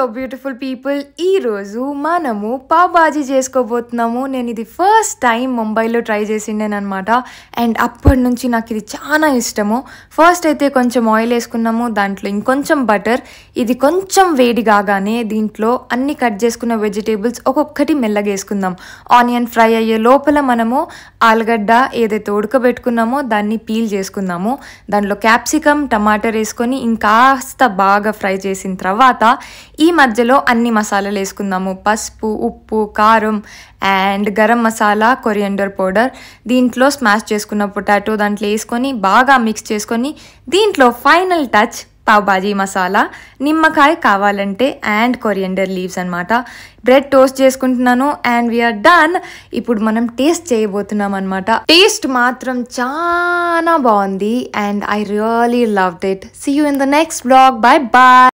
hello beautiful people ఈరోజు మనము పావ్ బాజీ చేసుకోబోతున్నాము నేను ఇది ఫస్ట్ టైం ముంబైలో ట్రై చేసిండేనమాట అండ్ అప్పటి నుంచి నాకు ఇది చాలా ఇష్టము ఫస్ట్ అయితే కొంచెం ఆయిల్ వేసుకున్నాము దాంట్లో ఇంకొంచెం బటర్ ఇది కొంచెం వేడి కాగానే దీంట్లో అన్ని కట్ చేసుకున్న వెజిటేబుల్స్ ఒక్కొక్కటి మెల్లగా వేసుకుందాం ఆనియన్ ఫ్రై అయ్యే లోపల మనము ఆలుగడ్డ ఏదైతే ఉడకబెట్టుకున్నామో దాన్ని పీల్ చేసుకుందాము దాంట్లో క్యాప్సికమ్ టమాటర్ వేసుకొని ఇంకాస్త బాగా ఫ్రై చేసిన తర్వాత ఈ ఈ మధ్యలో అన్ని మసాలాలు వేసుకుందాము పసుపు ఉప్పు కారం and garam masala coriander powder దీంట్లో స్మాష్ చేసుకున్న పొటాటో దాంట్లో వేసుకొని బాగా మిక్స్ చేసుకొని దీంట్లో ఫైనల్ టచ్ పావ్ భాజీ మసాలా నిమ్మకాయ కావాలంటే అండ్ కొరియండర్ లీవ్స్ అనమాట బ్రెడ్ టోస్ట్ చేసుకుంటున్నాను అండ్ వీఆర్ డన్ ఇప్పుడు మనం టేస్ట్ చేయబోతున్నాం అనమాట టేస్ట్ మాత్రం చాలా బాగుంది and I really love it see you in the next blog bye bye